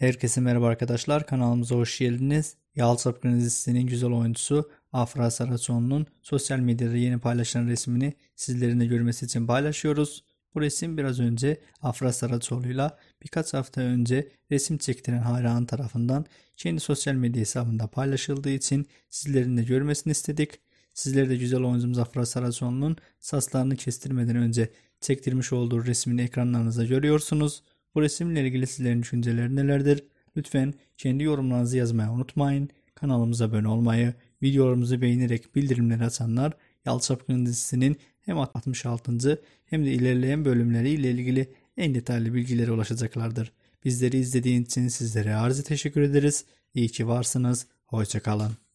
Herkese merhaba arkadaşlar kanalımıza hoş geldiniz. Yalçapkın dizisinin güzel oyuncusu Afra Saracoğlu'nun sosyal medyada yeni paylaşılan resmini sizlerin de görmesi için paylaşıyoruz. Bu resim biraz önce Afra Saracoğlu'yla birkaç hafta önce resim çektiren hayran tarafından kendi sosyal medya hesabında paylaşıldığı için sizlerin de görmesini istedik. Sizler de güzel oyuncumuz Afra Saracoğlu'nun saçlarını kestirmeden önce çektirmiş olduğu resmini ekranlarınıza görüyorsunuz. Bu resimle ilgili sizlerin düşünceleri nelerdir? Lütfen kendi yorumlarınızı yazmayı unutmayın. Kanalımıza abone olmayı, videolarımızı beğenerek bildirimleri açanlar Yalçı dizisinin hem 66. hem de ilerleyen bölümleri ile ilgili en detaylı bilgilere ulaşacaklardır. Bizleri izlediğiniz için sizlere arzı teşekkür ederiz. İyi ki varsınız. Hoşçakalın.